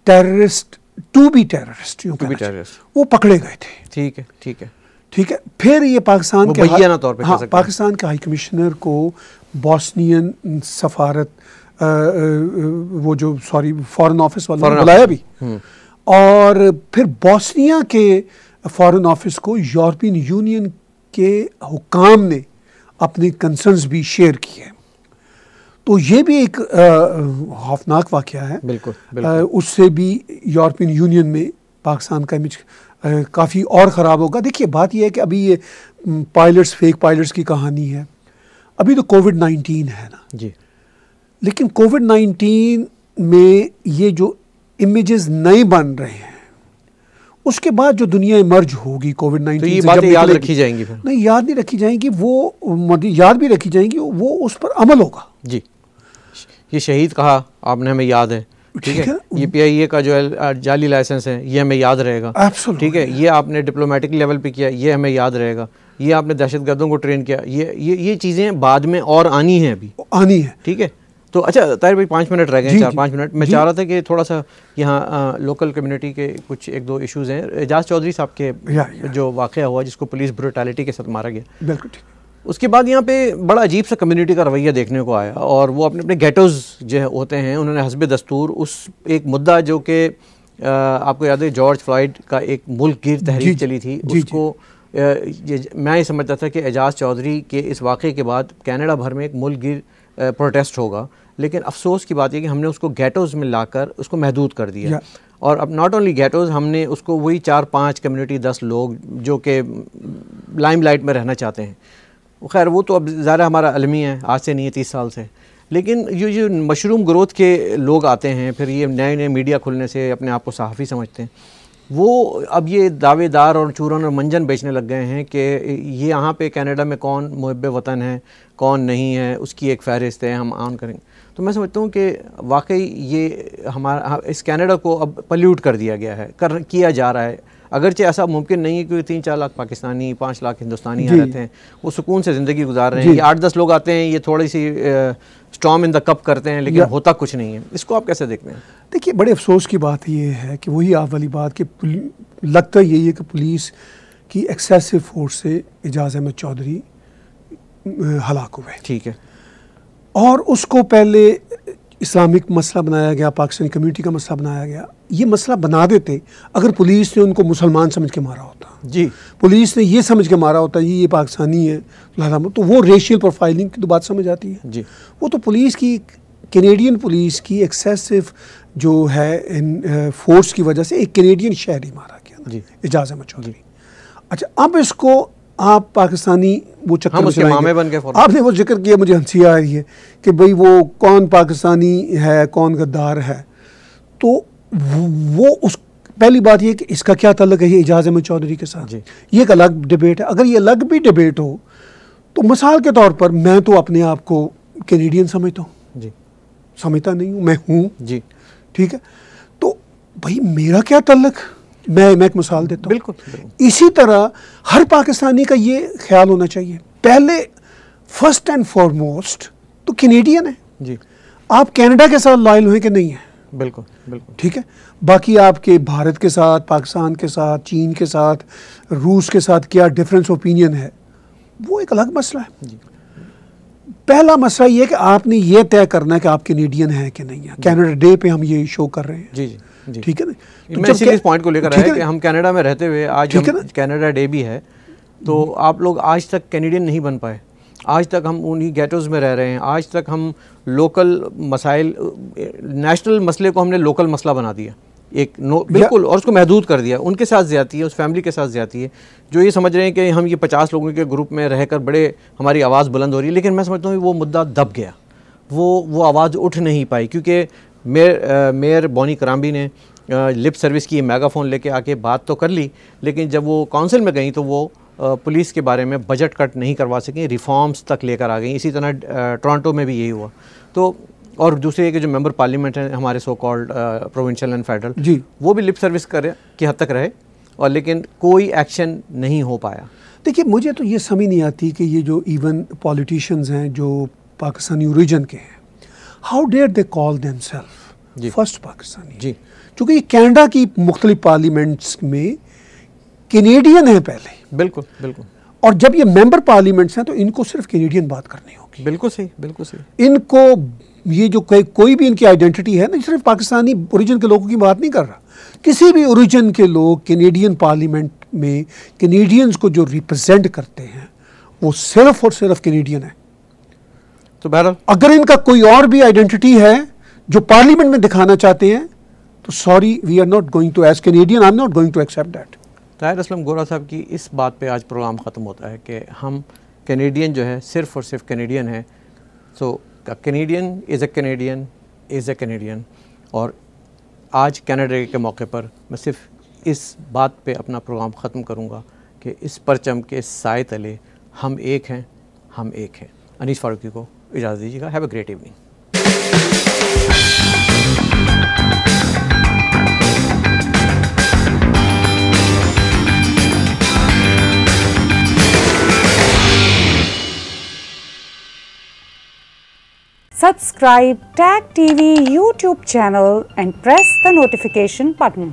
terrorist to be terrorist you be terrorist वो पकड़े गए थे ठीक है ठीक है ठीक है फिर ये पाकिस्तान के हाँ, तौर पाकिस्तान के हाई कमिश्नर को बॉस्नियन सफारत वो जो सॉरी फॉरन ऑफिस वाले बुलाया भी हम्म। और फिर बॉस्निया के फॉरेन ऑफिस को यूरोपियन यूनियन के हुकाम ने अपने कंसर्न्स भी शेयर किए तो ये भी एक खौफनाक वाक़ है बिल्कुल, बिल्कुल। उससे भी यूरोपियन यूनियन में पाकिस्तान का इमेज काफ़ी और ख़राब होगा देखिए बात यह है कि अभी ये पायलट्स फेक पायलट्स की कहानी है अभी तो कोविड नाइन्टीन है ना जी लेकिन कोविड नाइन्टीन में ये जो इमेजेस नहीं बन रहे हैं उसके बाद जो दुनिया इमर्ज होगी कोविड नाइन्टीन तो याद रखी जाएंगी फिर नहीं याद नहीं रखी जाएंगी वो याद भी रखी जाएंगी वो उस पर अमल होगा जी ये शहीद कहा आपने हमें याद है ठीक है ये ए e का जो है जाली लाइसेंस है ये हमें याद रहेगा ठीक है ये आपने डिप्लोमेटिक लेवल पे किया ये हमें याद रहेगा ये आपने दहशत गर्दों को ट्रेन किया ये ये ये चीज़ें बाद में और आनी है अभी आनी है ठीक है तो अच्छा ताहिर भाई पाँच मिनट रह गए चार पाँच मिनट मैं चाह रहा था कि थोड़ा सा यहाँ लोकल कम्युनिटी के कुछ एक दो इश्यूज हैं एजाज चौधरी साहब के या, या। जो वाक़ हुआ जिसको पुलिस ब्रोटैलिटी के साथ मारा गया बिल्कुल ठीक उसके बाद यहाँ पे बड़ा अजीब सा कम्युनिटी का रवैया देखने को आया और वो अपने अपने गेटोज़ जो होते हैं उन्होंने हसब दस्तूर उस एक मुद्दा जो कि आपको याद है जॉर्ज फ्लॉइड का एक मुल्क गिर तहरीर चली थी उसको ये मैं ये समझता था कि एजाज चौधरी के इस वाक़े के बाद कैनेडा भर में एक मुल्क गिर प्रोटेस्ट होगा लेकिन अफसोस की बात यह कि हमने उसको गेटोज़ में लाकर उसको महदूद कर दिया और अब नॉट ओनली गेटोज़ हमने उसको वही चार पाँच कम्युनिटी दस लोग जो कि लाइम लाइट में रहना चाहते हैं खैर वो तो अब ज़्यादा हमारा अलमी है आज से नहीं है तीस साल से लेकिन ये जो मशरूम ग्रोथ के लोग आते हैं फिर ये नए नए मीडिया खुलने से अपने आप को सहाफ़ी समझते हैं वो अब ये दावेदार और चूरन और मंजन बेचने लग गए हैं कि ये यहाँ पे कनाडा में कौन मुहब वतन है कौन नहीं है उसकी एक फहरिस्त है हम ऑन करेंगे तो मैं समझता हूँ कि वाकई ये हमारा हाँ, इस कैनेडा को अब पल्यूट कर दिया गया है कर किया जा रहा है अगरचे ऐसा मुमकिन नहीं है कि तीन चार लाख पाकिस्तानी पाँच लाख हिंदुस्तानी आ रहते हैं वो सुकून से ज़िंदगी गुजार रहे हैं ये आठ दस लोग आते हैं ये थोड़ी सी स्ट्रॉम इन द कप करते हैं लेकिन होता कुछ नहीं है इसको आप कैसे देखते हैं देखिए बड़े अफसोस की बात ये है कि वही आप वाली बात कि लगता यही है कि पुलिस की एक्सेसिव फोर्स से एजाज अहमद चौधरी हलाक हुए ठीक है और उसको पहले इस्लामिक मसला बनाया गया पाकिस्तानी कम्युनिटी का मसला बनाया गया ये मसला बना देते अगर पुलिस ने उनको मुसलमान समझ के मारा होता जी पुलिस ने ये समझ के मारा होता ये ये पाकिस्तानी है तो वो रेशियल प्रोफाइलिंग की तो बात समझ आती है जी वो तो पुलिस की कैनेडियन पुलिस की एक्सेसिव जो है इन फोर्स की वजह से एक कैनेडियन शहरी मारा गया जी एजाज अहमद चौधरी अच्छा अब इसको आप पाकिस्तानी वो चक्कर मामे बन के आपने वो जिक्र किया मुझे हंसी आ रही है कि भाई वो कौन पाकिस्तानी है कौन गद्दार है तो वो उस पहली बात ये कि इसका क्या तल्लक है एजाज अहमद चौधरी के साथ ये एक अलग डिबेट है अगर ये अलग भी डिबेट हो तो मिसाल के तौर पर मैं तो अपने आप को कैनेडियन समझता हूँ जी समझता नहीं हूँ मैं हूँ जी ठीक है तो भाई मेरा क्या तल्लक मैं मैं एक मिसाल देता हूँ बिल्कुल इसी तरह हर पाकिस्तानी का ये ख्याल होना चाहिए पहले फर्स्ट एंड फॉरमोस्ट तो कैनेडियन है जी आप कनाडा के साथ लॉयल हुए कि नहीं है बिल्कुल बिल्कुल ठीक है बाकी आपके भारत के साथ पाकिस्तान के साथ चीन के साथ रूस के साथ क्या डिफरेंस ओपिनियन है वो एक अलग मसला है जी। पहला मसला ये कि आपने ये तय करना है कि आप कैनेडियन हैं कि नहीं है कैनेडा डे पे हम ये शो कर रहे हैं जी जी ठीक है ना तो मैं इसी इस पॉइंट को लेकर आया कि हम कनाडा में रहते हुए आज कनाडा डे भी है तो हम्म। आप लोग आज तक कैनेडियन नहीं बन पाए आज तक हम उन्हीं गेटोज में रह रहे हैं आज तक हम लोकल मसाइल नेशनल मसले को हमने लोकल मसला बना दिया एक नो बिल्कुल और उसको महदूद कर दिया उनके साथ जाती है उस फैमिली के साथ जाती है जो ये समझ रहे हैं कि हम ये पचास लोगों के ग्रुप में रहकर बड़े हमारी आवाज़ बुलंद हो रही है लेकिन मैं समझता हूँ वो मुद्दा दब गया वो वो आवाज़ उठ नहीं पाई क्योंकि मेयर मेयर बोनी करामबी ने लिप सर्विस की मेगाफोन लेके आके बात तो कर ली लेकिन जब वो काउंसिल में गई तो वो पुलिस के बारे में बजट कट नहीं करवा सकें रिफॉर्म्स तक लेकर आ गई इसी तरह टोरंटो में भी यही हुआ तो और दूसरे के जो मेंबर पार्लियामेंट हैं हमारे so called provincial and federal जी वो भी लिप सर्विस करे के हद तक रहे और लेकिन कोई एक्शन नहीं हो पाया देखिए मुझे तो ये समझ नहीं आती कि ये जो इवन पॉलिटिशियंस हैं जो पाकिस्तानी ओरिजन के हैं how dare they call them self first Pakistani जी चूंकि ये कैनेडा की मुख्तलि पार्लियामेंट्स में कैनेडियन है पहले बिल्कुल बिल्कुल और जब ये मेंबर पार्लियामेंट्स हैं तो इनको सिर्फ कैनेडियन बात करनी होगी बिल्कुल सही बिल्कुल सही इनको ये जो कोई कोई भी इनकी आइडेंटिटी है ना सिर्फ पाकिस्तानी ओरिजिन के लोगों की बात नहीं कर रहा किसी भी ओरिजिन के लोग कैनेडियन पार्लियामेंट में कैनेडियंस को जो रिप्रेजेंट करते हैं वो सिर्फ और सिर्फ कैनेडियन है तो बहरहाल अगर इनका कोई और भी आइडेंटिटी है जो पार्लियामेंट में दिखाना चाहते हैं तो sorry we are not going to as Canadian I am not going to accept that Tahir Aslam Gora साहब की इस बात पे आज प्रोग्राम ख़त्म होता है कि हम कैनेडियन जो है सिर्फ और सिर्फ कैनेडियन है so Canadian is a Canadian is a Canadian और आज कैनेडा के मौके पर मैं सिर्फ इस बात पे अपना प्रोग्राम ख़त्म करूँगा कि इस परचम के साय तले हम एक हैं हम एक हैं अनिश फारूकी को Have a great evening. subscribe TAG TV YouTube channel and press the notification button.